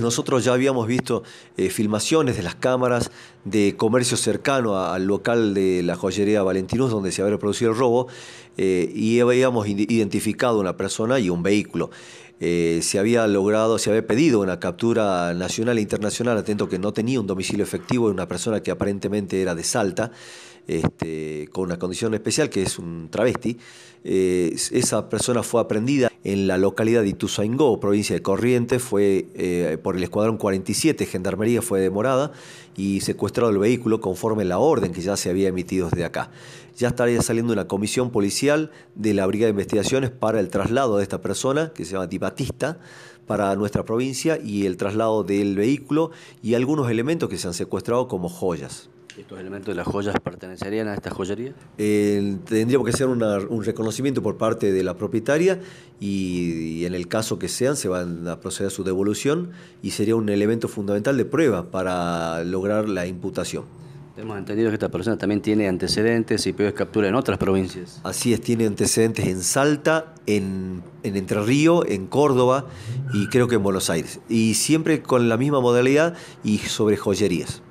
Nosotros ya habíamos visto eh, filmaciones de las cámaras de comercio cercano al local de la joyería Valentinus donde se había producido el robo eh, y habíamos identificado una persona y un vehículo. Eh, se había logrado, se había pedido una captura nacional e internacional, atento que no tenía un domicilio efectivo, una persona que aparentemente era de Salta. Este, con una condición especial que es un travesti. esa persona fue aprendida en la localidad de Ituzaingó, provincia de Corrientes, fue eh, por el escuadrón 47, Gendarmería fue demorada y secuestrado el vehículo conforme la orden que ya se había emitido desde acá. Ya estaría saliendo una comisión policial de la Brigada de Investigaciones para el traslado de esta persona, que se llama Di para nuestra provincia y el traslado del vehículo y algunos elementos que se han secuestrado como joyas. ¿Estos elementos de las joyas pertenecerían a esta joyería? Eh, tendría que ser un reconocimiento por parte de la propietaria y, en el caso que sean se van a proceder a su devolución y sería un elemento fundamental de prueba para lograr la imputación. Hemos entendido que esta persona también tiene antecedentes y peores captura en otras provincias. Así es, tiene antecedentes en Salta, en, en Entre Ríos, en Córdoba y creo que en Buenos Aires. Y siempre con la misma modalidad y sobre joyerías.